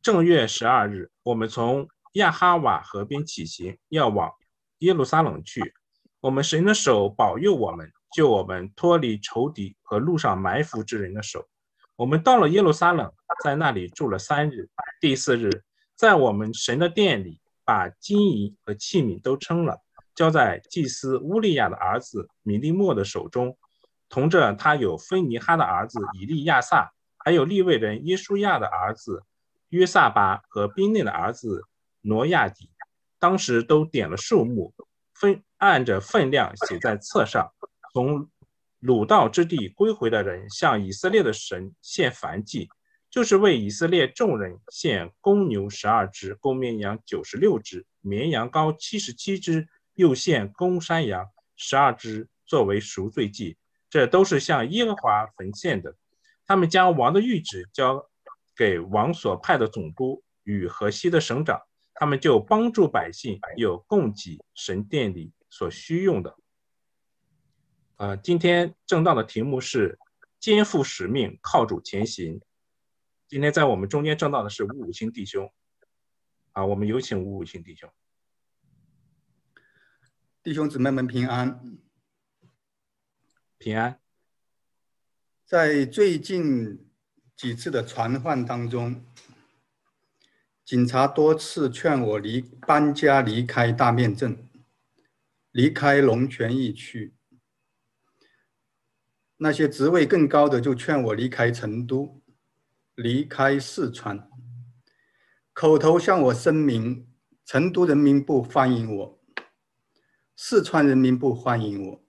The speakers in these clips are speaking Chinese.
正月十二日，我们从亚哈瓦河边起行，要往耶路撒冷去。我们神的手保佑我们，救我们脱离仇敌和路上埋伏之人的手。我们到了耶路撒冷，在那里住了三日。第四日，在我们神的殿里，把金银和器皿都称了，交在祭司乌利亚的儿子米利莫的手中，同着他有芬尼哈的儿子以利亚撒，还有利未人耶书亚的儿子。约萨巴和宾内的儿子挪亚底，当时都点了数目，分按着分量写在册上。从鲁道之地归回的人，向以色列的神献燔祭，就是为以色列众人献公牛十二只，公绵羊九十六只，绵羊羔七十七只，又献公山羊十二只，作为赎罪祭。这都是向耶和华焚献的。他们将王的谕旨交。给王所派的总督与河西的省长，他们就帮助百姓有供给神殿里所需用的。呃，今天正道的题目是肩负使命，靠主前行。今天在我们中间正道的是五五星弟兄，啊，我们有请五五星弟兄。弟兄姊妹们平安，平安。在最近。几次的传唤当中，警察多次劝我离搬家离开大面镇，离开龙泉驿区。那些职位更高的就劝我离开成都，离开四川，口头向我声明：成都人民不欢迎我，四川人民不欢迎我，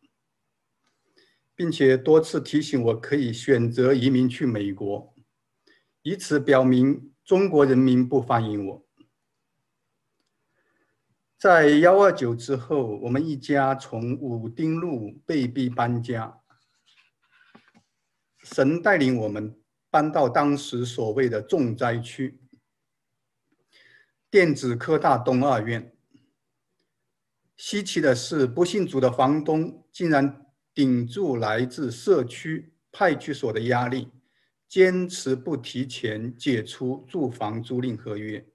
并且多次提醒我可以选择移民去美国。以此表明中国人民不欢迎我。在幺二九之后，我们一家从武丁路被逼搬家。神带领我们搬到当时所谓的重灾区——电子科大东二院。稀奇的是，不信主的房东竟然顶住来自社区派出所的压力。坚持不提前解除住房租赁合约，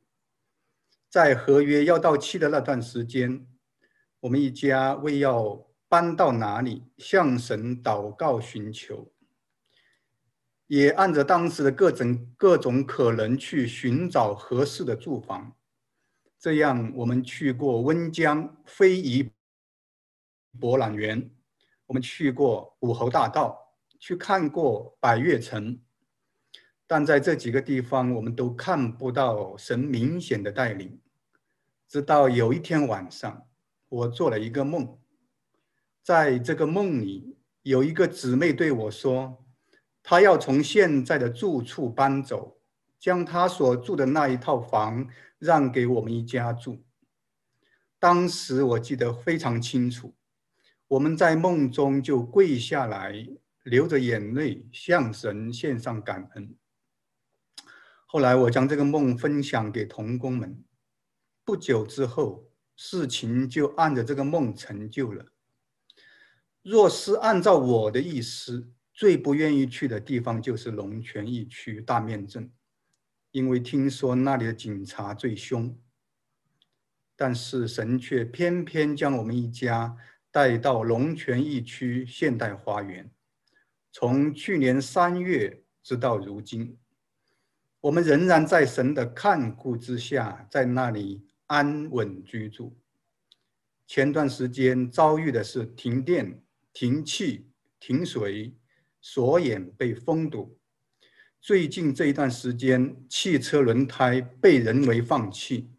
在合约要到期的那段时间，我们一家为要搬到哪里，向神祷告寻求，也按照当时的各种各种可能去寻找合适的住房。这样，我们去过温江非遗博览园，我们去过武侯大道，去看过百悦城。但在这几个地方，我们都看不到神明显的带领。直到有一天晚上，我做了一个梦，在这个梦里，有一个姊妹对我说，她要从现在的住处搬走，将她所住的那一套房让给我们一家住。当时我记得非常清楚，我们在梦中就跪下来，流着眼泪向神献上感恩。后来我将这个梦分享给童工们，不久之后事情就按着这个梦成就了。若是按照我的意思，最不愿意去的地方就是龙泉驿区大面镇，因为听说那里的警察最凶。但是神却偏偏将我们一家带到龙泉驿区现代花园，从去年三月直到如今。我们仍然在神的看顾之下，在那里安稳居住。前段时间遭遇的是停电、停气、停水，锁眼被封堵。最近这一段时间，汽车轮胎被人为放气，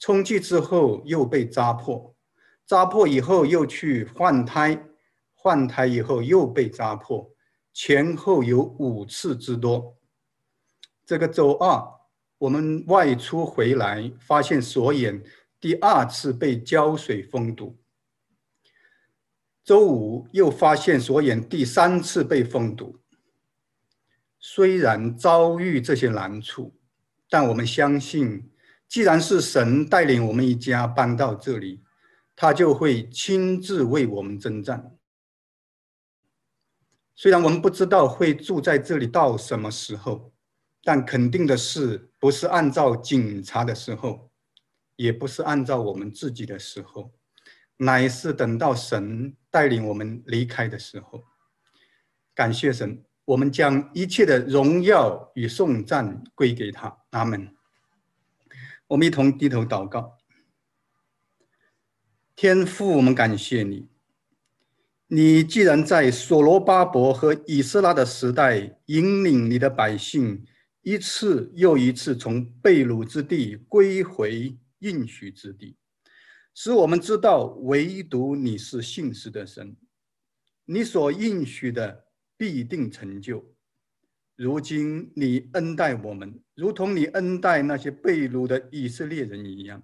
充气之后又被扎破，扎破以后又去换胎，换胎以后又被扎破，前后有五次之多。这个周二，我们外出回来，发现锁眼第二次被胶水封堵。周五又发现锁眼第三次被封堵。虽然遭遇这些难处，但我们相信，既然是神带领我们一家搬到这里，他就会亲自为我们征战。虽然我们不知道会住在这里到什么时候。但肯定的是，不是按照警察的时候，也不是按照我们自己的时候，乃是等到神带领我们离开的时候。感谢神，我们将一切的荣耀与颂赞归给他。阿门。我们一同低头祷告。天父，我们感谢你，你既然在所罗巴伯和以斯拉的时代引领你的百姓。一次又一次从被掳之地归回应许之地，使我们知道，唯独你是信实的神，你所应许的必定成就。如今你恩待我们，如同你恩待那些被掳的以色列人一样，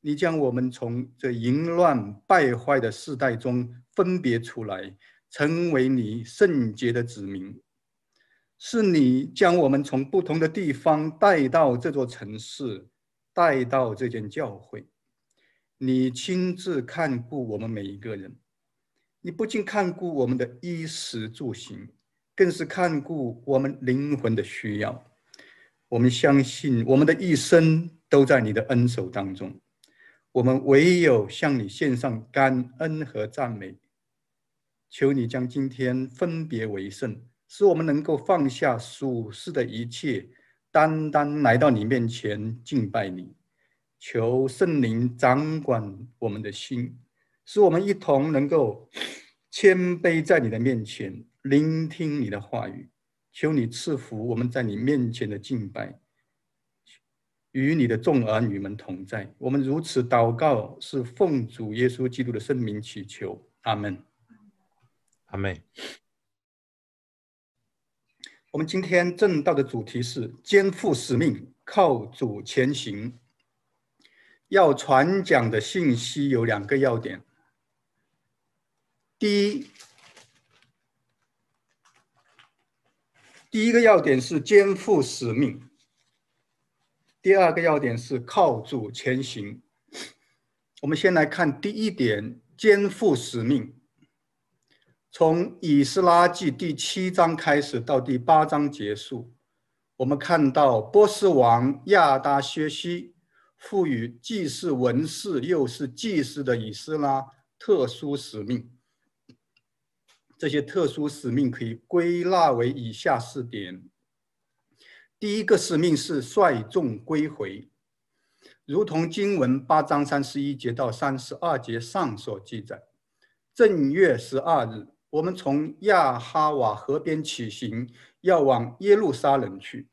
你将我们从这淫乱败坏的世代中分别出来，成为你圣洁的子民。是你将我们从不同的地方带到这座城市，带到这间教会，你亲自看顾我们每一个人，你不仅看顾我们的衣食住行，更是看顾我们灵魂的需要。我们相信，我们的一生都在你的恩手当中。我们唯有向你献上感恩和赞美，求你将今天分别为圣。使我们能够放下属世的一切，单单来到你面前敬拜你，求圣灵掌管我们的心，使我们一同能够谦卑在你的面前聆听你的话语，求你赐福我们在你面前的敬拜，与你的众儿女们同在。我们如此祷告，是奉主耶稣基督的圣名祈求。阿门，阿门。我们今天正道的主题是肩负使命，靠主前行。要传讲的信息有两个要点。第一，第一个要点是肩负使命；第二个要点是靠主前行。我们先来看第一点：肩负使命。从《以斯拉记》第七章开始到第八章结束，我们看到波斯王亚达薛西赋予既是文士又是祭司的以斯拉特殊使命。这些特殊使命可以归纳为以下四点：第一个使命是率众归回，如同经文八章三十一节到三十二节上所记载，正月十二日。我们从亚哈瓦河边起行，要往耶路撒冷去。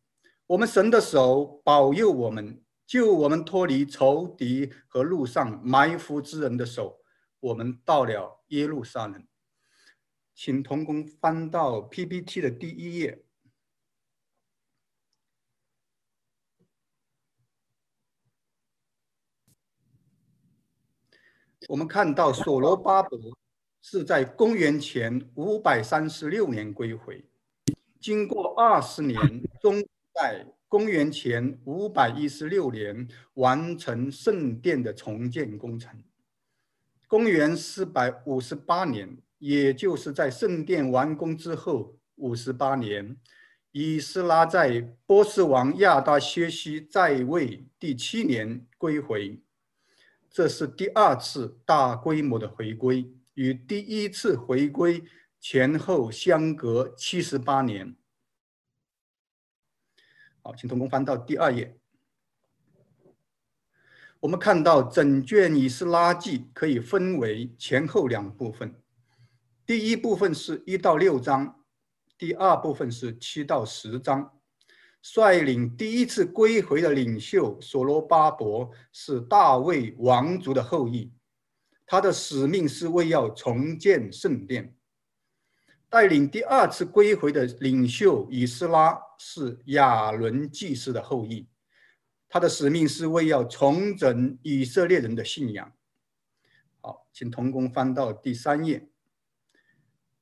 我们神的手保佑我们，救我们脱离仇敌和路上埋伏之人的手。我们到了耶路撒冷，请童工翻到 PPT 的第一页。我们看到所罗巴伯。是在公元前五百三十六年归回，经过二十年，终在公元前五百一十六年完成圣殿的重建工程。公元四百五十八年，也就是在圣殿完工之后五十八年，以斯拉在波斯王亚达薛西在位第七年归回，这是第二次大规模的回归。与第一次回归前后相隔七十八年。好，请同工翻到第二页。我们看到整卷《以斯拉记》可以分为前后两部分，第一部分是一到六章，第二部分是七到十章。率领第一次归回的领袖所罗巴伯是大卫王族的后裔。他的使命是为要重建圣殿。带领第二次归回的领袖以斯拉是雅伦祭司的后裔，他的使命是为要重整以色列人的信仰。好，请同工翻到第三页。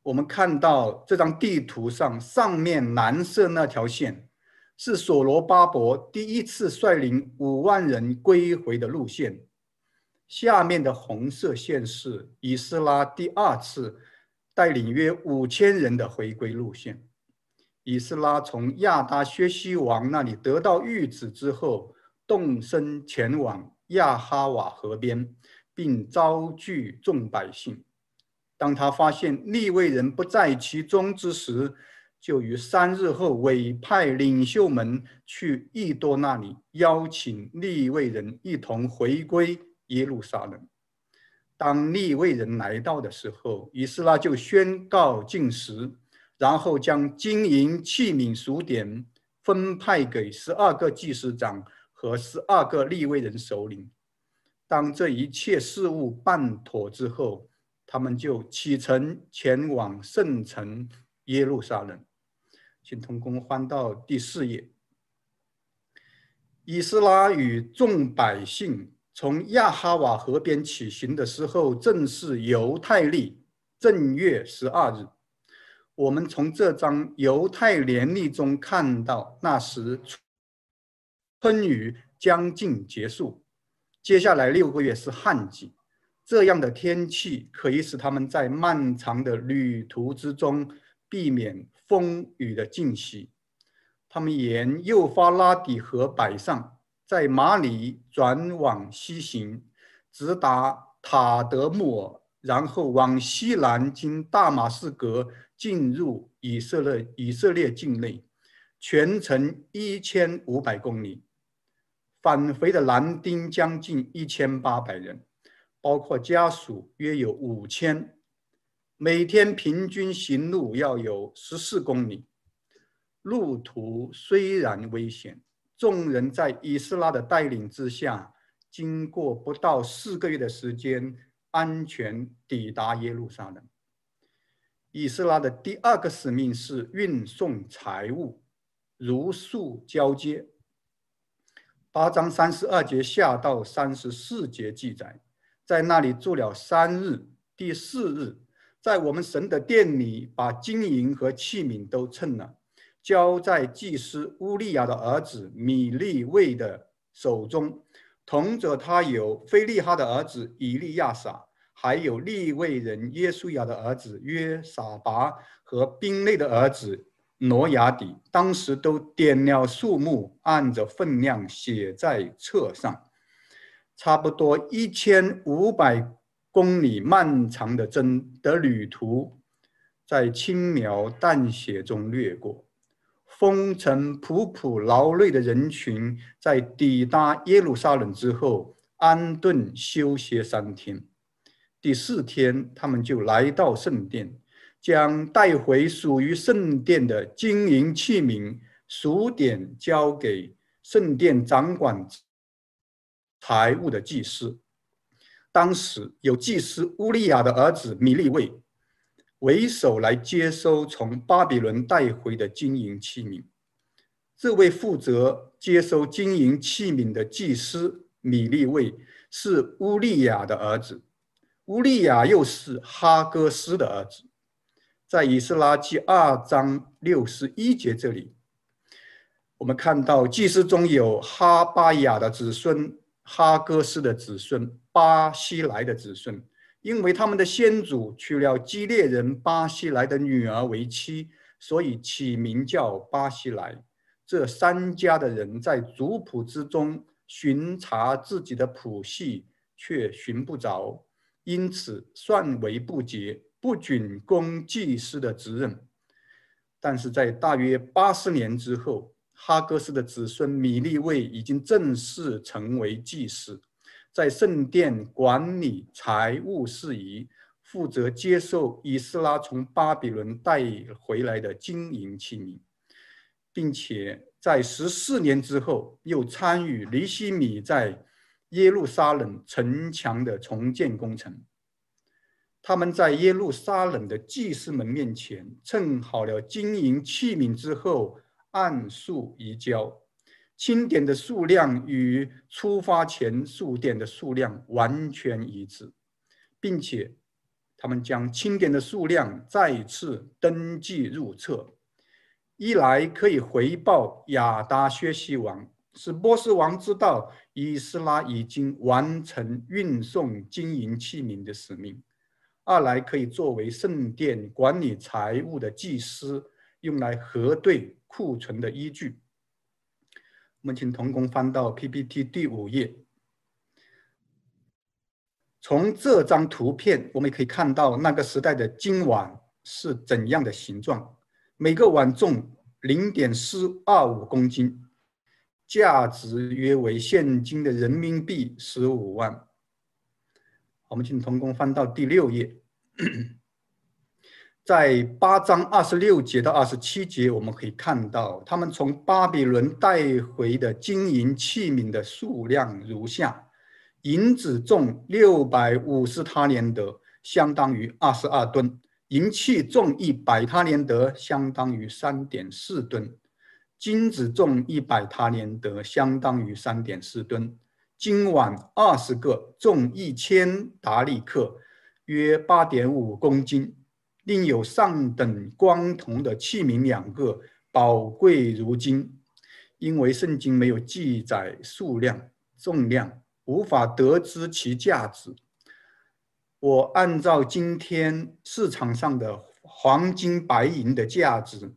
我们看到这张地图上，上面蓝色那条线是所罗巴伯第一次率领五万人归回的路线。下面的红色线是以斯拉第二次带领约五千人的回归路线。以斯拉从亚达薛西王那里得到谕旨之后，动身前往亚哈瓦河边，并招聚众百姓。当他发现利未人不在其中之时，就于三日后委派领袖们去益多那里邀请利未人一同回归。耶路撒冷，当立卫人来到的时候，以斯拉就宣告禁食，然后将金银器皿数点，分派给十二个祭司长和十二个立卫人首领。当这一切事务办妥之后，他们就启程前往圣城耶路撒冷。请同工翻到第四页，以斯拉与众百姓。从亚哈瓦河边起行的时候，正是犹太历正月十二日。我们从这张犹太年历中看到，那时春雨将近结束，接下来六个月是旱季。这样的天气可以使他们在漫长的旅途之中避免风雨的侵袭。他们沿幼发拉底河北上。在马里转往西行，直达塔德穆尔，然后往西南经大马士革进入以色列以色列境内，全程一千五百公里。返回的男丁将近一千八百人，包括家属约有五千。每天平均行路要有十四公里，路途虽然危险。众人在以斯拉的带领之下，经过不到四个月的时间，安全抵达耶路撒冷。以斯拉的第二个使命是运送财物，如数交接。八章三十二节下到三十四节记载，在那里住了三日，第四日，在我们神的殿里，把金银和器皿都称了。交在祭司乌利亚的儿子米利卫的手中，同着他有菲利哈的儿子以利亚撒，还有利未人耶稣亚的儿子约撒拔和兵内的儿子挪亚底，当时都点了数目，按着分量写在册上。差不多一千五百公里漫长的征的旅途，在轻描淡写中掠过。风尘仆仆、劳累的人群在抵达耶路撒冷之后，安顿休息三天。第四天，他们就来到圣殿，将带回属于圣殿的金银器皿数点交给圣殿掌管财务的祭司。当时有祭司乌利亚的儿子米利卫为首来接收从巴比伦带回的金银器皿。这位负责接收金银器皿的祭司米利卫是乌利亚的儿子，乌利亚又是哈哥斯的儿子。在以斯拉记二章六十一节这里，我们看到祭司中有哈巴雅的子孙、哈哥斯的子孙、巴西来的子孙。因为他们的先祖娶了基列人巴西来的女儿为妻，所以起名叫巴西来。这三家的人在族谱之中寻查自己的谱系，却寻不着，因此算为不洁，不准供祭司的职任。但是在大约八十年之后，哈哥斯的子孙米利卫已经正式成为祭司。在圣殿管理财务事宜，负责接受以斯拉从巴比伦带回来的金银器皿，并且在十四年之后又参与尼希米在耶路撒冷城墙的重建工程。他们在耶路撒冷的祭司们面前称好了金银器皿之后，按数移交。清点的数量与出发前数点的数量完全一致，并且他们将清点的数量再次登记入册。一来可以回报亚达薛西王，使波斯王知道以斯拉已经完成运送金银器皿的使命；二来可以作为圣殿管理财务的祭司用来核对库存的依据。我们请童工翻到 PPT 第五页。从这张图片，我们可以看到那个时代的金碗是怎样的形状。每个碗重零点四二五公斤，价值约为现金的人民币十五万。我们请童工翻到第六页。在八章二十六节到二十七节，我们可以看到，他们从巴比伦带回的金银器皿的数量如下：银子重六百五十他连德，相当于二十二吨；银器重一百他连德，相当于三点四吨；金子重一百他连德，相当于三点四吨；金碗二十个，重一千达里克，约八点五公斤。另有上等光铜的器皿两个，宝贵如金。因为圣经没有记载数量、重量，无法得知其价值。我按照今天市场上的黄金、白银的价值，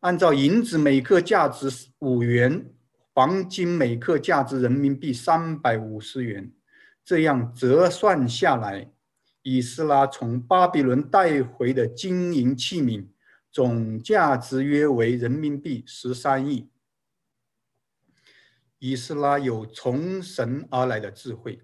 按照银子每克价值五元，黄金每克价值人民币三百五十元，这样折算下来。以斯拉从巴比伦带回的金银器皿总价值约为人民币十三亿。以斯拉有从神而来的智慧，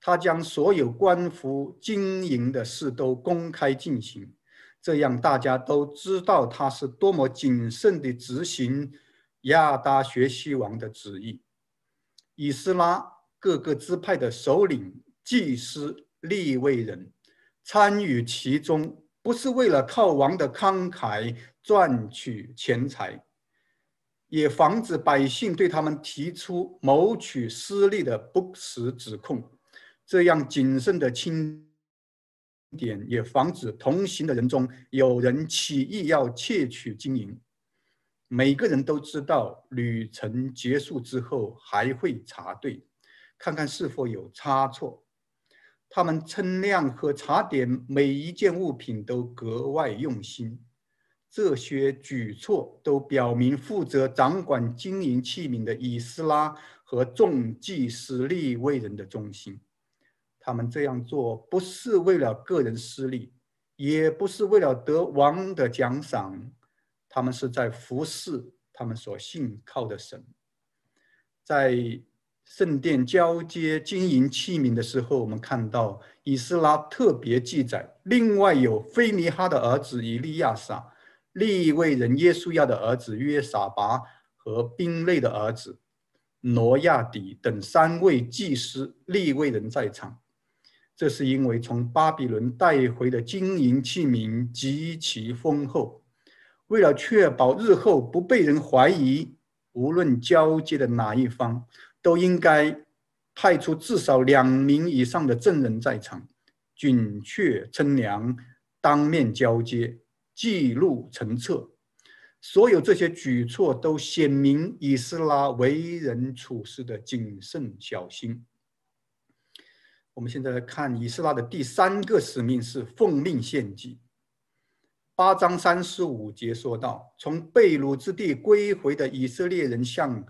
他将所有关乎经营的事都公开进行，这样大家都知道他是多么谨慎地执行亚达学西王的旨意。以斯拉各个支派的首领、祭司、立位人。参与其中，不是为了靠王的慷慨赚取钱财，也防止百姓对他们提出谋取私利的不实指控。这样谨慎的清点，也防止同行的人中有人起意要窃取金银。每个人都知道，旅程结束之后还会查对，看看是否有差错。他们称量和查点每一件物品都格外用心，这些举措都表明负责掌管金银器皿的以斯拉和众祭司利为人的忠心。他们这样做不是为了个人私利，也不是为了得王的奖赏，他们是在服侍他们所信靠的神。在圣殿交接金银器皿的时候，我们看到以斯拉特别记载，另外有菲尼哈的儿子以利亚撒，利未人耶稣亚的儿子约撒拔和兵类的儿子挪亚底等三位祭司利未人在场。这是因为从巴比伦带回的金银器皿极其丰厚，为了确保日后不被人怀疑，无论交接的哪一方。都应该派出至少两名以上的证人在场，准确称量，当面交接，记录成册。所有这些举措都显明以斯拉为人处事的谨慎小心。我们现在来看，以斯拉的第三个使命是奉命献祭。八章三十五节说到，从被掳之地归回的以色列人向。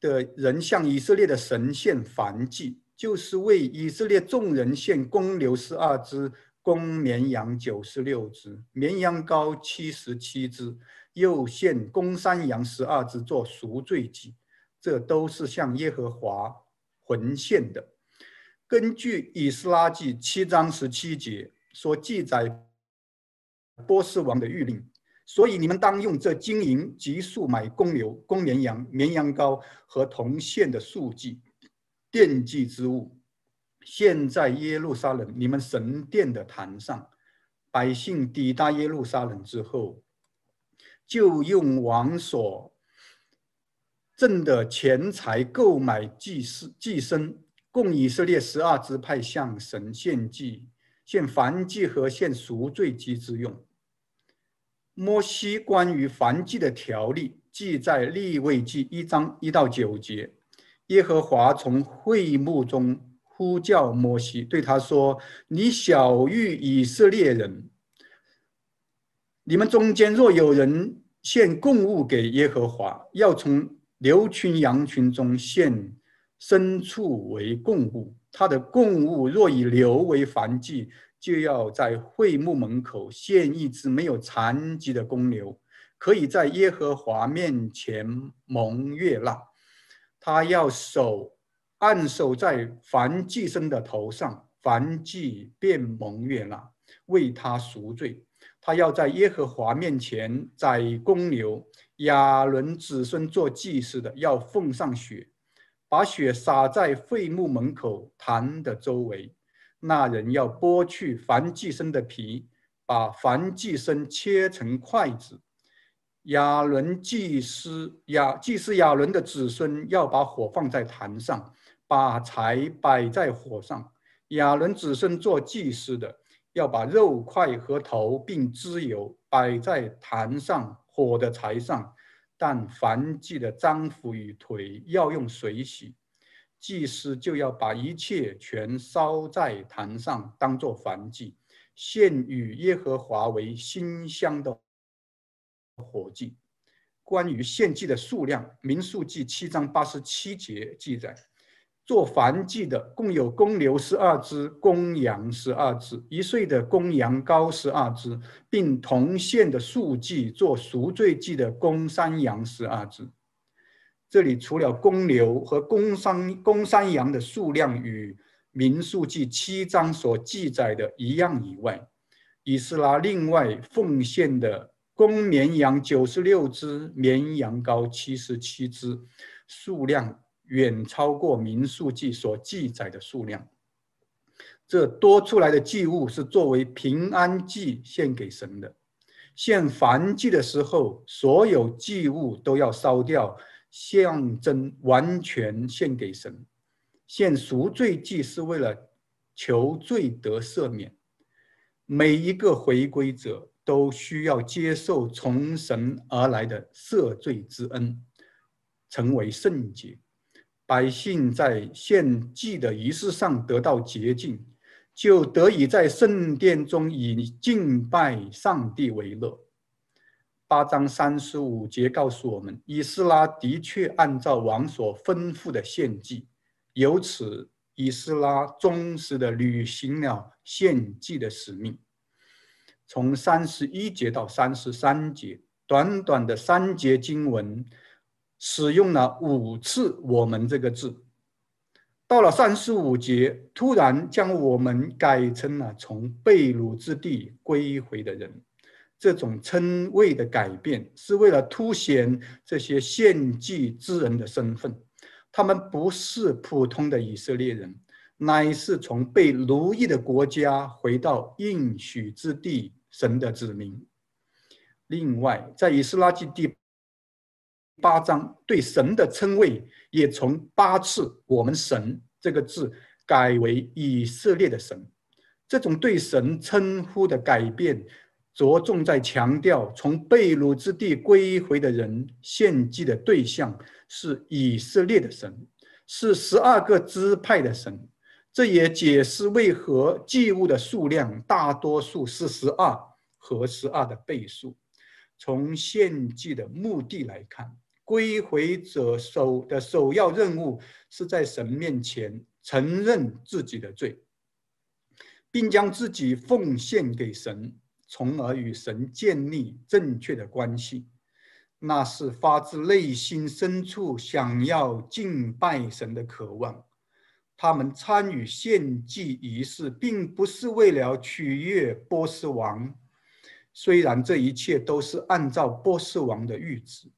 的人向以色列的神献燔祭，就是为以色列众人献公牛十二只，公绵羊九十六只，绵羊羔七十七只，又献公山羊十二只做赎罪祭。这都是向耶和华魂献的。根据《以斯拉记》七章十七节所记载，波斯王的谕令。所以你们当用这金银急速买公牛、公绵羊、绵羊羔和铜线的束祭、奠祭之物，献在耶路撒冷你们神殿的坛上。百姓抵达耶路撒冷之后，就用王所挣的钱财购买祭司、祭牲，供以色列十二支派向神献祭、献燔祭和献赎罪祭之用。摩西关于燔祭的条例记在立位记一章一到九节。耶和华从会幕中呼叫摩西，对他说：“你小谕以色列人，你们中间若有人献供物给耶和华，要从牛群羊群中献牲畜为供物。他的供物若以牛为燔祭。”就要在会幕门口献一只没有残疾的公牛，可以在耶和华面前蒙悦纳。他要手按守在凡祭生的头上，凡祭便蒙悦纳，为他赎罪。他要在耶和华面前宰公牛。亚伦子孙做祭司的要奉上血，把血洒在会幕门口坛的周围。那人要剥去凡寄生的皮，把凡寄生切成筷子。亚伦祭司亚祭司亚伦的子孙要把火放在坛上，把柴摆在火上。亚伦子孙做祭司的要把肉块和头并脂油摆在坛上火的柴上，但凡寄的脏腑与腿要用水洗。祭司就要把一切全烧在坛上，当作燔祭，献与耶和华为馨香的火祭。关于献祭的数量，《民数记》七章八十七节记载，做燔祭的共有公牛十二只，公羊十二只，一岁的公羊羔十二只，并同献的数祭做赎罪祭的公山羊十二只。这里除了公牛和公山公山羊的数量与《民数记》七章所记载的一样以外，以斯拉另外奉献的公绵羊九十六只，绵羊羔七十七只，数量远超过《民数记》所记载的数量。这多出来的祭物是作为平安祭献给神的。献燔祭的时候，所有祭物都要烧掉。象征完全献给神，献赎罪祭是为了求罪得赦免。每一个回归者都需要接受从神而来的赦罪之恩，成为圣洁。百姓在献祭的仪式上得到洁净，就得以在圣殿中以敬拜上帝为乐。八章三十五节告诉我们，以斯拉的确按照王所吩咐的献祭，由此以斯拉忠实的履行了献祭的使命。从三十一节到三十三节，短短的三节经文，使用了五次“我们”这个字。到了三十五节，突然将我们改成了从被掳之地归回的人。这种称谓的改变是为了凸显这些献祭之人的身份，他们不是普通的以色列人，乃是从被奴役的国家回到应许之地神的子民。另外，在《以斯拉记》第八章，对神的称谓也从八次“我们神”这个字改为“以色列的神”。这种对神称呼的改变。着重在强调，从被掳之地归回的人献祭的对象是以色列的神，是十二个支派的神。这也解释为何祭物的数量大多数是十二和十二的倍数。从献祭的目的来看，归回者首的首要任务是在神面前承认自己的罪，并将自己奉献给神。从而与神建立正确的关系，那是发自内心深处想要敬拜神的渴望。他们参与献祭仪式，并不是为了取悦波斯王，虽然这一切都是按照波斯王的谕旨。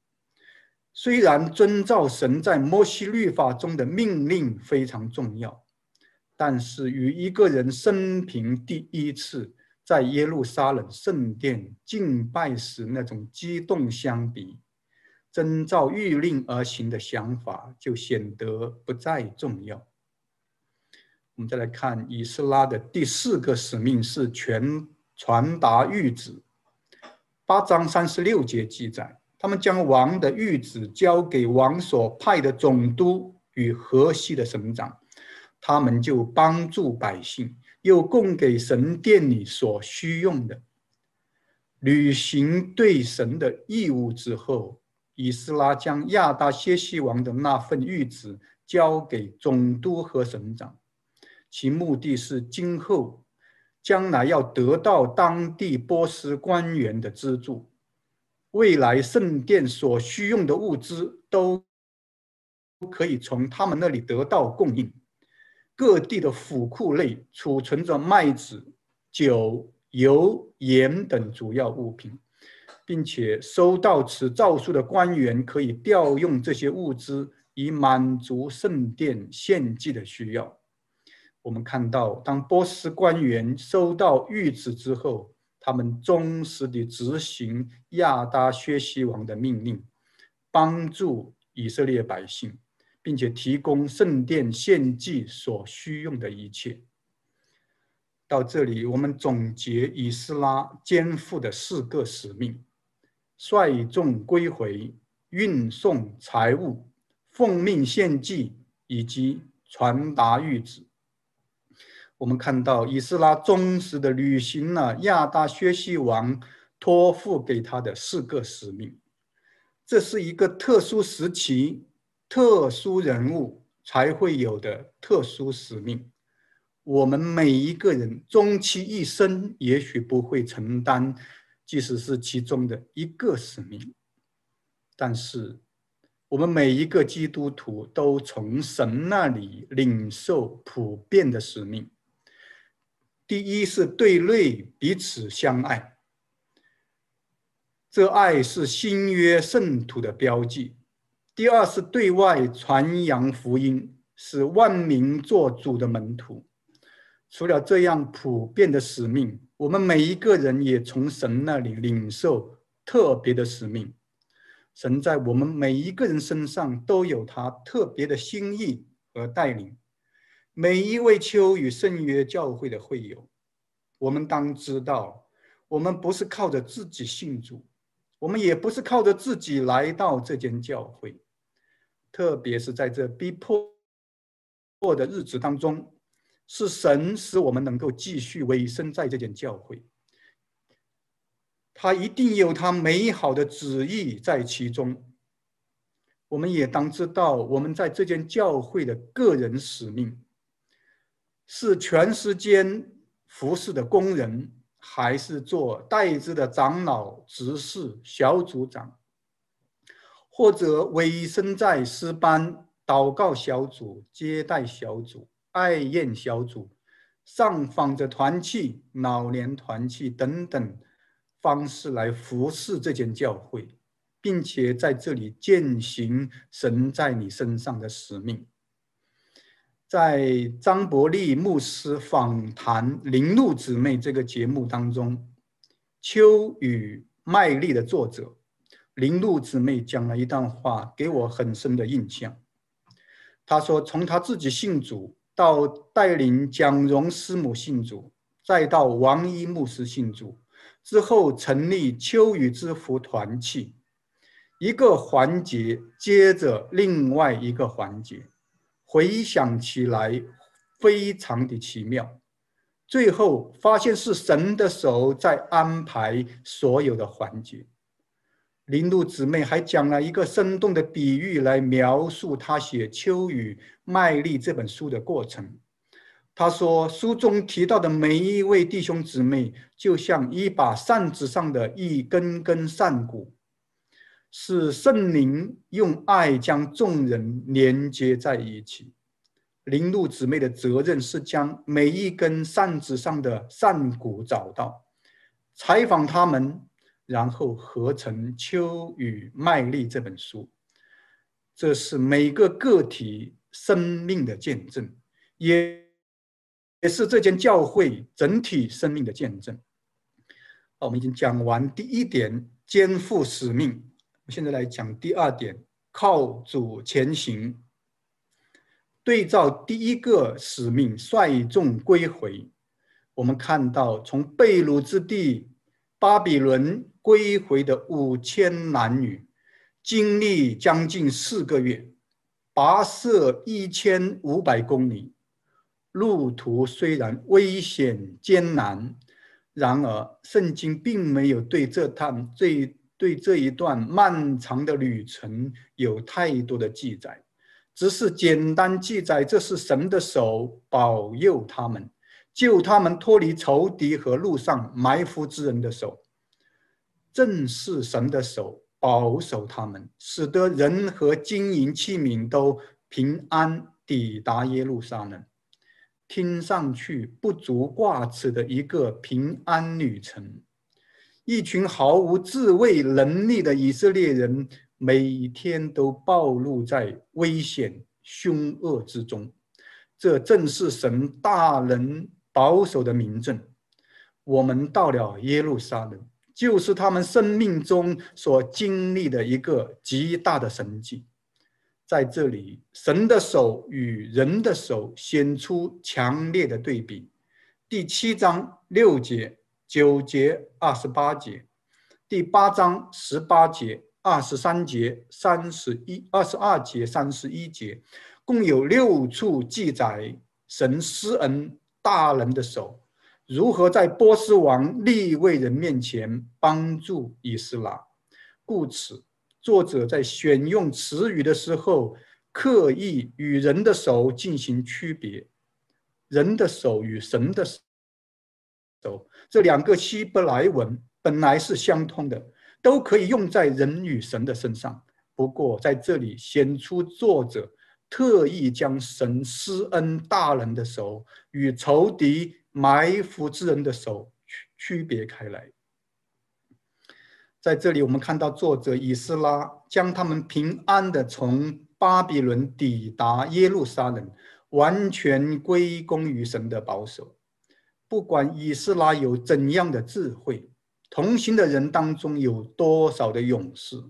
虽然遵照神在摩西律法中的命令非常重要，但是与一个人生平第一次。在耶路撒冷圣殿敬拜时那种激动，相比遵照谕令而行的想法，就显得不再重要。我们再来看以斯拉的第四个使命是全传达谕旨。八章三十六节记载，他们将王的谕旨交给王所派的总督与河西的省长，他们就帮助百姓。又供给神殿里所需用的，履行对神的义务之后，以斯拉将亚达薛西王的那份谕旨交给总督和省长，其目的是今后将来要得到当地波斯官员的资助，未来圣殿所需用的物资都都可以从他们那里得到供应。各地的府库内储存着麦子、酒、油、盐等主要物品，并且收到此诏书的官员可以调用这些物资以满足圣殿献祭的需要。我们看到，当波斯官员收到谕旨之后，他们忠实地执行亚达薛西王的命令，帮助以色列百姓。并且提供圣殿献祭所需用的一切。到这里，我们总结以斯拉肩负的四个使命：率众归回、运送财物、奉命献祭，以及传达谕旨。我们看到，以斯拉忠实的履行了亚达薛西王托付给他的四个使命。这是一个特殊时期。特殊人物才会有的特殊使命，我们每一个人终其一生也许不会承担，即使是其中的一个使命。但是，我们每一个基督徒都从神那里领受普遍的使命。第一是对内彼此相爱，这爱是新约圣徒的标记。第二是对外传扬福音，使万民做主的门徒。除了这样普遍的使命，我们每一个人也从神那里领受特别的使命。神在我们每一个人身上都有他特别的心意和带领。每一位秋雨圣约教会的会友，我们当知道，我们不是靠着自己信主。我们也不是靠着自己来到这间教会，特别是在这逼迫的日子当中，是神使我们能够继续委身在这间教会。他一定有他美好的旨意在其中。我们也当知道，我们在这间教会的个人使命，是全时间服侍的工人。还是做代职的长老、执事、小组长，或者委身在师班、祷告小组、接待小组、爱宴小组、上访着团契、老年团契等等方式来服侍这间教会，并且在这里践行神在你身上的使命。在张伯利牧师访谈林露姊妹这个节目当中，秋雨麦粒》的作者林露姊妹讲了一段话，给我很深的印象。他说，从他自己信主到带领蒋荣师母信主，再到王一牧师信主之后，成立秋雨之福团契，一个环节接着另外一个环节。回想起来，非常的奇妙。最后发现是神的手在安排所有的环节。林路姊妹还讲了一个生动的比喻来描述她写《秋雨麦粒》这本书的过程。她说，书中提到的每一位弟兄姊妹，就像一把扇子上的一根根扇骨。是圣灵用爱将众人连接在一起。林路姊妹的责任是将每一根扇子上的扇骨找到，采访他们，然后合成《秋雨麦粒》这本书。这是每个个体生命的见证，也也是这间教会整体生命的见证。我们已经讲完第一点，肩负使命。现在来讲第二点，靠主前行。对照第一个使命率众归回，我们看到从被掳之地巴比伦归回的五千男女，经历将近四个月，跋涉一千五百公里，路途虽然危险艰难，然而圣经并没有对这趟最。对这一段漫长的旅程有太多的记载，只是简单记载，这是神的手保佑他们，救他们脱离仇敌和路上埋伏之人的手，正是神的手保守他们，使得人和金银器皿都平安抵达耶路撒冷。听上去不足挂齿的一个平安旅程。一群毫无自卫能力的以色列人，每天都暴露在危险凶恶之中，这正是神大人保守的明证。我们到了耶路撒冷，就是他们生命中所经历的一个极大的神迹。在这里，神的手与人的手显出强烈的对比。第七章六节。九节二十八节，第八章十八节二十三节三十一二十二节三十一节，共有六处记载神施恩大人的手如何在波斯王利未人面前帮助以斯拉。故此，作者在选用词语的时候，刻意与人的手进行区别，人的手与神的手。走，这两个希伯来文本来是相通的，都可以用在人与神的身上。不过在这里显出作者特意将神施恩大人的手与仇敌埋伏之人的手区区别开来。在这里，我们看到作者以斯拉将他们平安的从巴比伦抵达耶路撒冷，完全归功于神的保守。不管以斯拉有怎样的智慧，同行的人当中有多少的勇士，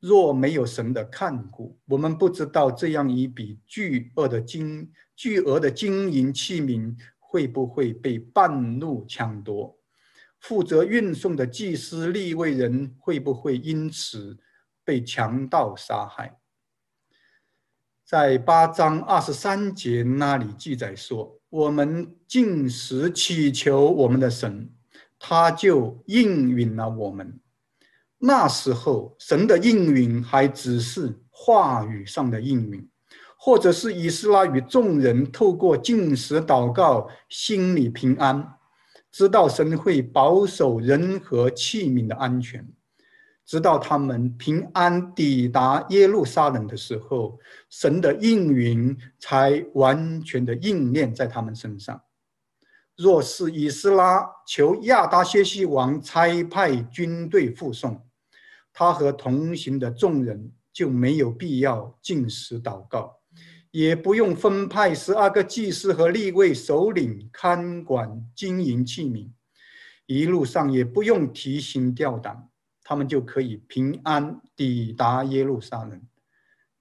若没有神的看顾，我们不知道这样一笔巨额的金巨额的金银器皿会不会被半路抢夺，负责运送的祭司立位人会不会因此被强盗杀害。在八章二十三节那里记载说。我们进食，祈求我们的神，他就应允了我们。那时候，神的应允还只是话语上的应允，或者是以斯拉与众人透过进食祷告，心里平安，知道神会保守人和器皿的安全。直到他们平安抵达耶路撒冷的时候，神的应允才完全的应验在他们身上。若是以斯拉求亚达薛西王差派军队护送，他和同行的众人就没有必要进食祷告，也不用分派十二个祭司和立位首领看管金银器皿，一路上也不用提心吊胆。他们就可以平安抵达耶路撒冷，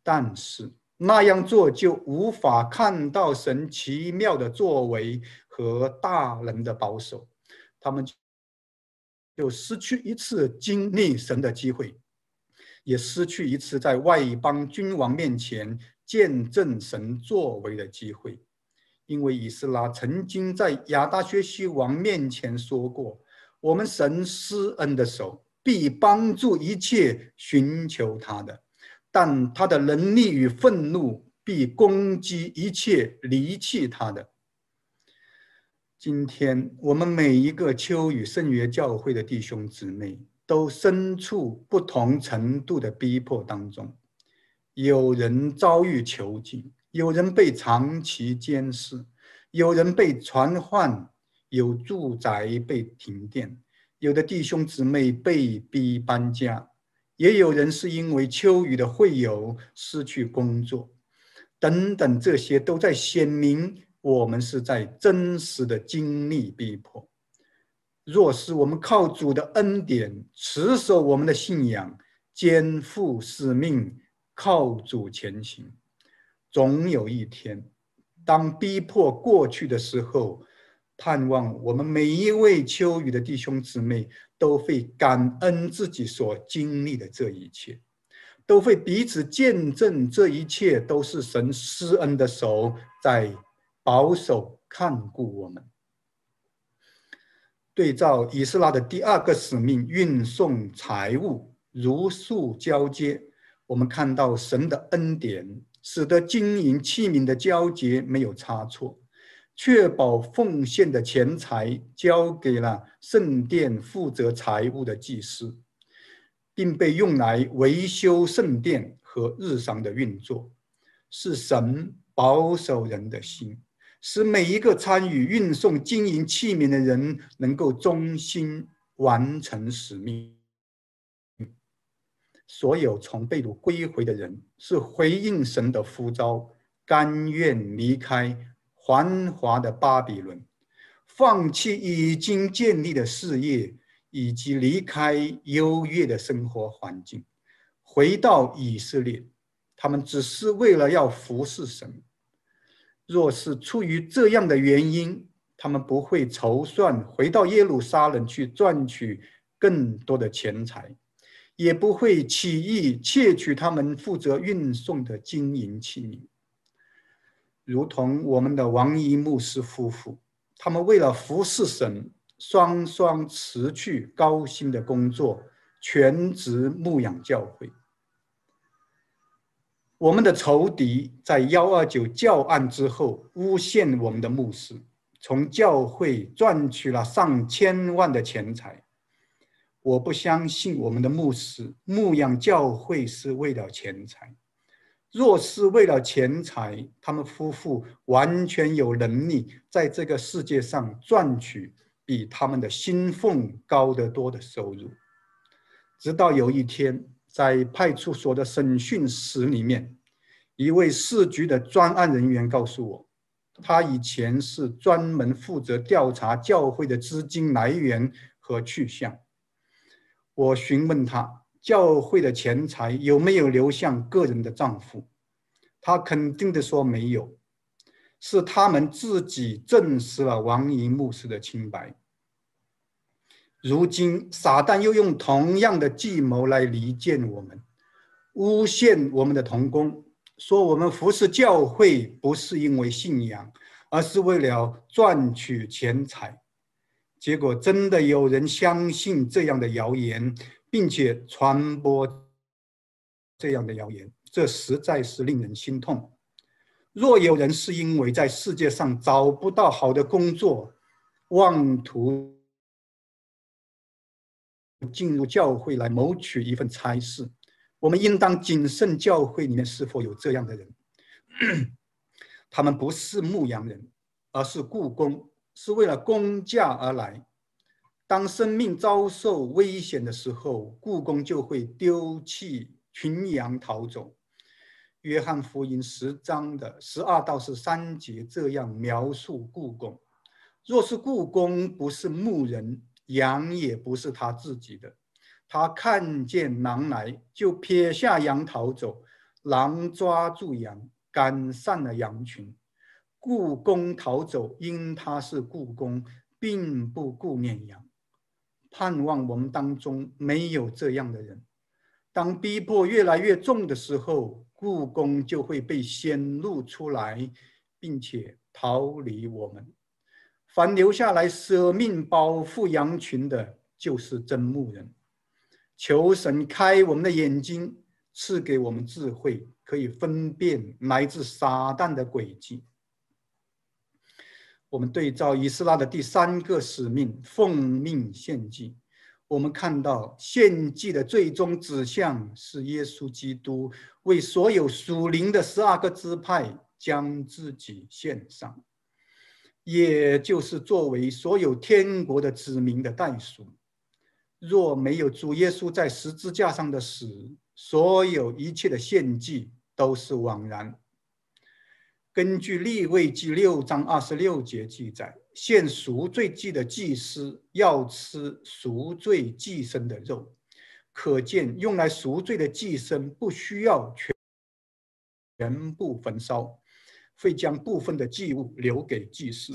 但是那样做就无法看到神奇妙的作为和大能的保守，他们就失去一次经历神的机会，也失去一次在外邦君王面前见证神作为的机会，因为以斯拉曾经在亚达薛西王面前说过：“我们神施恩的手。”必帮助一切寻求他的，但他的能力与愤怒必攻击一切离弃他的。今天我们每一个秋雨圣约教会的弟兄姊妹都身处不同程度的逼迫当中，有人遭遇囚禁，有人被长期监视，有人被传唤，有住宅被停电。有的弟兄姊妹被逼搬家，也有人是因为秋雨的会友失去工作，等等，这些都在显明我们是在真实的经历逼迫。若是我们靠主的恩典持守我们的信仰，肩负使命，靠主前行，总有一天，当逼迫过去的时候。盼望我们每一位秋雨的弟兄姊妹都会感恩自己所经历的这一切，都会彼此见证这一切都是神施恩的手在保守看顾我们。对照以斯拉的第二个使命，运送财物如数交接，我们看到神的恩典使得金银器皿的交接没有差错。确保奉献的钱财交给了圣殿负责财务的祭司，并被用来维修圣殿和日常的运作。是神保守人的心，使每一个参与运送金银器皿的人能够忠心完成使命。所有从被掳归回的人，是回应神的呼召，甘愿离开。繁华的巴比伦，放弃已经建立的事业，以及离开优越的生活环境，回到以色列，他们只是为了要服侍神。若是出于这样的原因，他们不会筹算回到耶路撒冷去赚取更多的钱财，也不会起意窃取他们负责运送的金银器皿。如同我们的王一牧师夫妇，他们为了服侍神，双双辞去高薪的工作，全职牧养教会。我们的仇敌在幺二九教案之后诬陷我们的牧师，从教会赚取了上千万的钱财。我不相信我们的牧师牧养教会是为了钱财。若是为了钱财，他们夫妇完全有能力在这个世界上赚取比他们的薪俸高得多的收入。直到有一天，在派出所的审讯室里面，一位市局的专案人员告诉我，他以前是专门负责调查教会的资金来源和去向。我询问他。教会的钱财有没有流向个人的账户？他肯定的说没有，是他们自己证实了王莹牧师的清白。如今，撒旦又用同样的计谋来离间我们，诬陷我们的童工，说我们服侍教会不是因为信仰，而是为了赚取钱财。结果，真的有人相信这样的谣言。并且传播这样的谣言，这实在是令人心痛。若有人是因为在世界上找不到好的工作，妄图进入教会来谋取一份差事，我们应当谨慎：教会里面是否有这样的人？他们不是牧羊人，而是故宫，是为了工价而来。当生命遭受危险的时候，故宫就会丢弃群羊逃走。约翰福音十章的十二到十三节这样描述故宫：若是故宫不是牧人，羊也不是他自己的。他看见狼来，就撇下羊逃走。狼抓住羊，赶上了羊群。故宫逃走，因他是故宫，并不顾念羊。盼望我们当中没有这样的人。当逼迫越来越重的时候，故宫就会被显露出来，并且逃离我们。凡留下来舍命保护羊群的，就是真牧人。求神开我们的眼睛，赐给我们智慧，可以分辨来自撒旦的诡计。我们对照以斯拉的第三个使命——奉命献祭，我们看到献祭的最终指向是耶稣基督为所有属灵的十二个支派将自己献上，也就是作为所有天国的子民的代赎。若没有主耶稣在十字架上的死，所有一切的献祭都是枉然。根据《立位记》六章二十六节记载，献赎罪祭的祭司要吃赎罪祭牲的肉，可见用来赎罪的祭牲不需要全全部焚烧，会将部分的祭物留给祭司。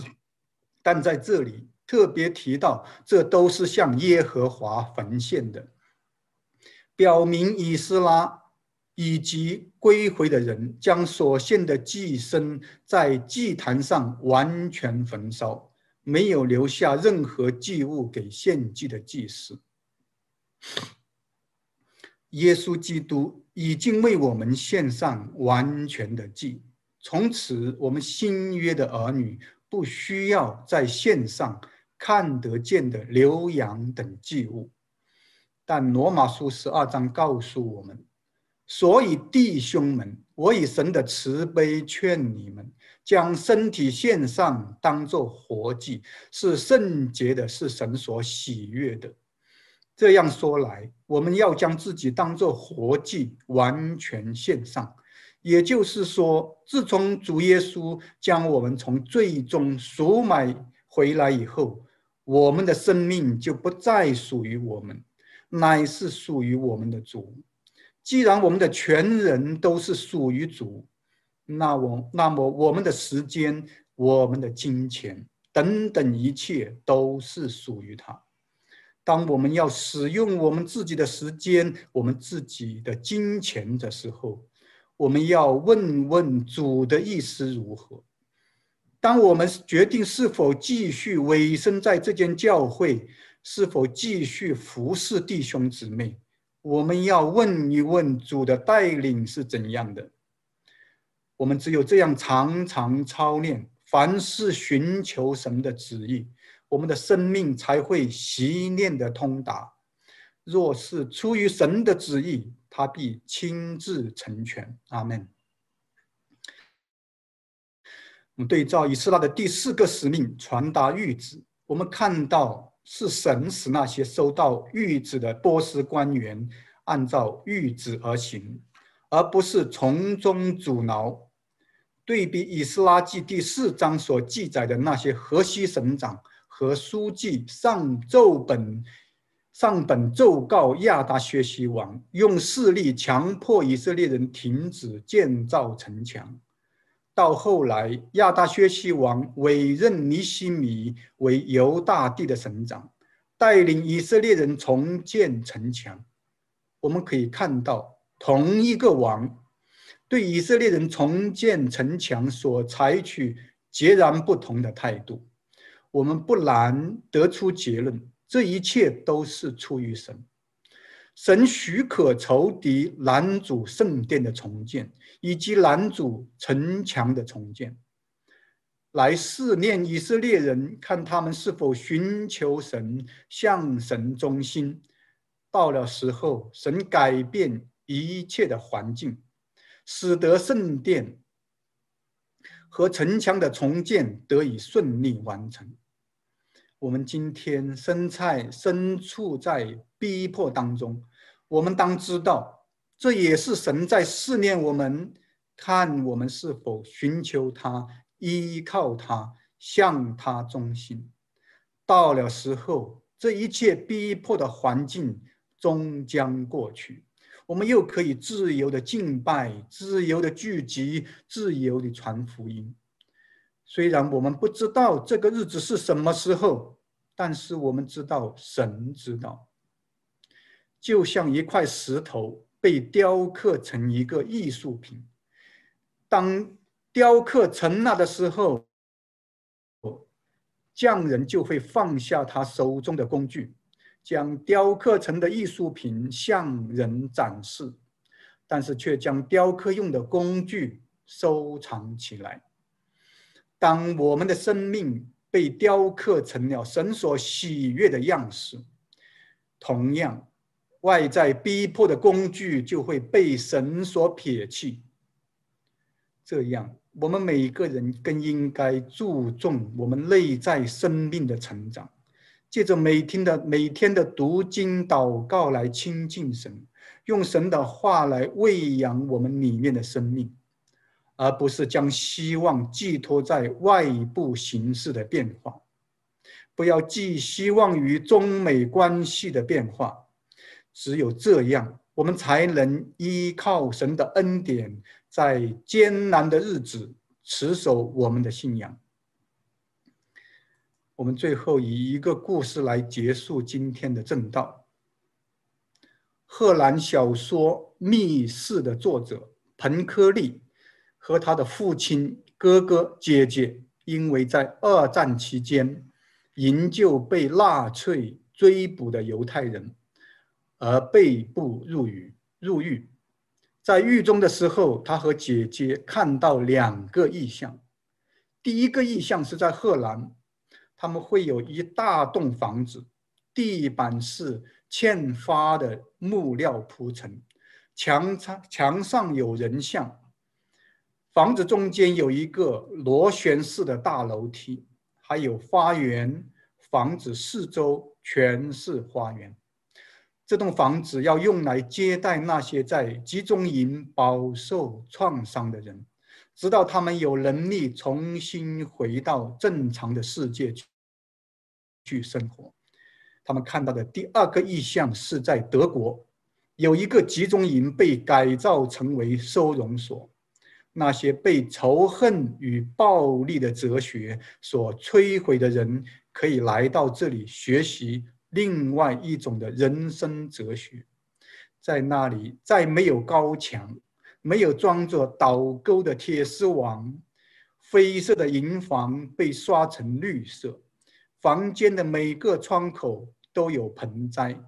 但在这里特别提到，这都是向耶和华奉献的，表明以斯拉以及。归回的人将所献的祭牲在祭坛上完全焚烧，没有留下任何祭物给献祭的祭司。耶稣基督已经为我们献上完全的祭，从此我们新约的儿女不需要在献上看得见的牛羊等祭物。但罗马书十二章告诉我们。所以，弟兄们，我以神的慈悲劝你们，将身体献上，当做活祭，是圣洁的，是神所喜悦的。这样说来，我们要将自己当做活祭，完全献上。也就是说，自从主耶稣将我们从最终赎买回来以后，我们的生命就不再属于我们，乃是属于我们的主。既然我们的全人都是属于主，那我那么我们的时间、我们的金钱等等一切都是属于他。当我们要使用我们自己的时间、我们自己的金钱的时候，我们要问问主的意思如何。当我们决定是否继续委身在这间教会，是否继续服侍弟兄姊妹。我们要问一问主的带领是怎样的。我们只有这样常常操练，凡事寻求神的旨意，我们的生命才会习练的通达。若是出于神的旨意，他必亲自成全。阿门。我们对照以斯拉的第四个使命，传达谕旨，我们看到。是神使那些收到谕旨的波斯官员按照谕旨而行，而不是从中阻挠。对比《以斯拉记》第四章所记载的那些河西省长和书记上奏本、上本奏告亚达薛西王，用势力强迫以色列人停止建造城墙。到后来，亚达薛西王委任尼西米为犹大帝的省长，带领以色列人重建城墙。我们可以看到，同一个王对以色列人重建城墙所采取截然不同的态度。我们不难得出结论：这一切都是出于神。神许可仇敌拦阻圣殿的重建，以及拦阻城墙的重建，来试炼以色列人，看他们是否寻求神，向神忠心。到了时候，神改变一切的环境，使得圣殿和城墙的重建得以顺利完成。我们今天身在身处在逼迫当中，我们当知道，这也是神在试炼我们，看我们是否寻求他、依靠他、向他忠心。到了时候，这一切逼迫的环境终将过去，我们又可以自由的敬拜、自由的聚集、自由的传福音。虽然我们不知道这个日子是什么时候，但是我们知道神知道。就像一块石头被雕刻成一个艺术品，当雕刻成了的时候，匠人就会放下他手中的工具，将雕刻成的艺术品向人展示，但是却将雕刻用的工具收藏起来。当我们的生命被雕刻成了神所喜悦的样式，同样，外在逼迫的工具就会被神所撇弃。这样，我们每个人更应该注重我们内在生命的成长，借着每天的每天的读经祷告来亲近神，用神的话来喂养我们里面的生命。而不是将希望寄托在外部形势的变化，不要寄希望于中美关系的变化。只有这样，我们才能依靠神的恩典，在艰难的日子持守我们的信仰。我们最后以一个故事来结束今天的正道。荷兰小说《密室》的作者彭克利。和他的父亲、哥哥、姐姐，因为在二战期间营救被纳粹追捕的犹太人，而被捕入狱。入狱，在狱中的时候，他和姐姐看到两个意象。第一个意象是在荷兰，他们会有一大栋房子，地板是嵌发的木料铺成，墙上墙上有人像。房子中间有一个螺旋式的大楼梯，还有花园。房子四周全是花园。这栋房子要用来接待那些在集中营饱受创伤的人，直到他们有能力重新回到正常的世界去生活。他们看到的第二个意象是在德国，有一个集中营被改造成为收容所。那些被仇恨与暴力的哲学所摧毁的人，可以来到这里学习另外一种的人生哲学。在那里，再没有高墙，没有装着倒钩的铁丝网，灰色的营房被刷成绿色，房间的每个窗口都有盆栽。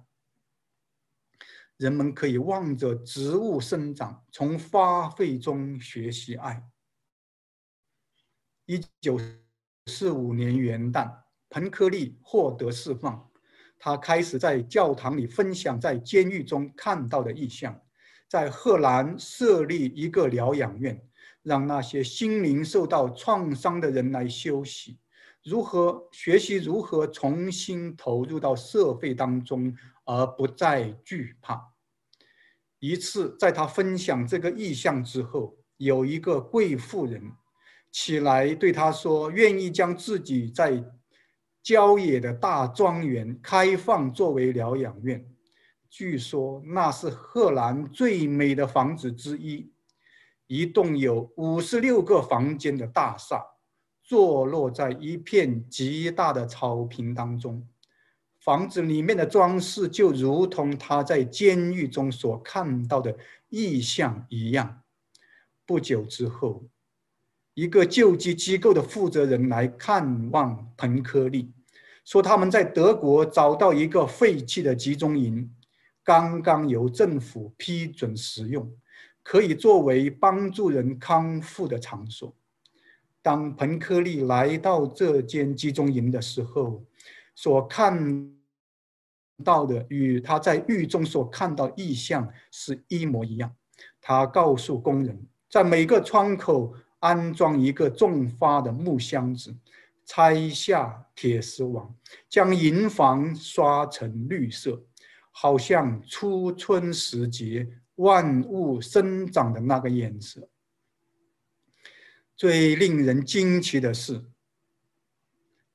人们可以望着植物生长，从花卉中学习爱。一九四五年元旦，彭克利获得释放，他开始在教堂里分享在监狱中看到的异象，在荷兰设立一个疗养院，让那些心灵受到创伤的人来休息，如何学习如何重新投入到社会当中。而不再惧怕。一次，在他分享这个意向之后，有一个贵妇人起来对他说：“愿意将自己在郊野的大庄园开放作为疗养院。”据说那是荷兰最美的房子之一，一栋有五十六个房间的大厦，坐落在一片极大的草坪当中。房子里面的装饰就如同他在监狱中所看到的异象一样。不久之后，一个救济机构的负责人来看望彭科利，说他们在德国找到一个废弃的集中营，刚刚由政府批准使用，可以作为帮助人康复的场所。当彭科利来到这间集中营的时候，所看到的与他在狱中所看到意象是一模一样。他告诉工人，在每个窗口安装一个重发的木箱子，拆下铁丝网，将营房刷成绿色，好像初春时节万物生长的那个颜色。最令人惊奇的是。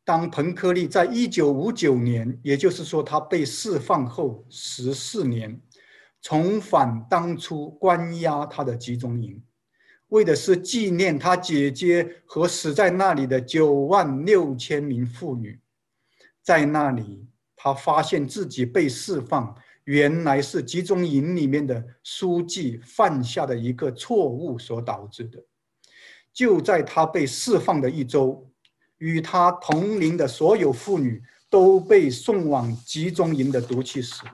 当彭克利在1959年，也就是说他被释放后十四年，重返当初关押他的集中营，为的是纪念他姐姐和死在那里的九万六千名妇女。在那里，他发现自己被释放，原来是集中营里面的书记犯下的一个错误所导致的。就在他被释放的一周。与他同龄的所有妇女都被送往集中营的毒气室。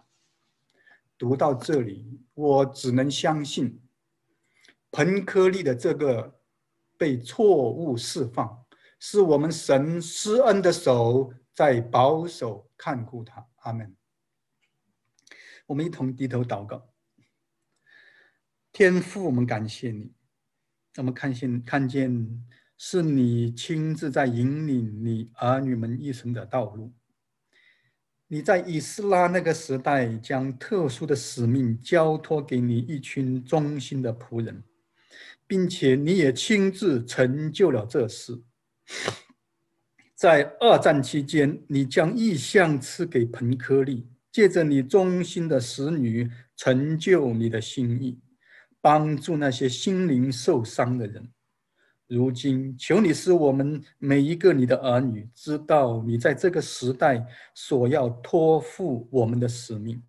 读到这里，我只能相信，彭科利的这个被错误释放，是我们神施恩的手在保守看顾他。阿门。我们一同低头祷告，天父，我们感谢你，我们看见看见。是你亲自在引领你儿女们一生的道路。你在以斯拉那个时代，将特殊的使命交托给你一群忠心的仆人，并且你也亲自成就了这事。在二战期间，你将意向赐给彭科利，借着你忠心的使女成就你的心意，帮助那些心灵受伤的人。如今，求你使我们每一个你的儿女知道你在这个时代所要托付我们的使命，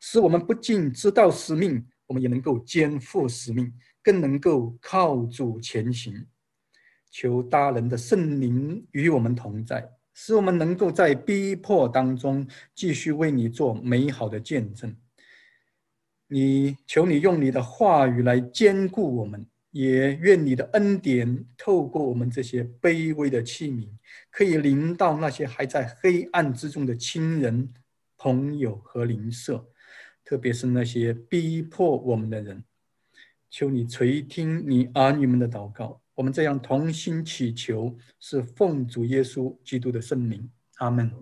使我们不仅知道使命，我们也能够肩负使命，更能够靠主前行。求大人的圣灵与我们同在，使我们能够在逼迫当中继续为你做美好的见证。你求你用你的话语来坚固我们。也愿你的恩典透过我们这些卑微的器皿，可以临到那些还在黑暗之中的亲人、朋友和邻舍，特别是那些逼迫我们的人。求你垂听你儿女们的祷告。我们这样同心祈求，是奉主耶稣基督的圣名。阿门。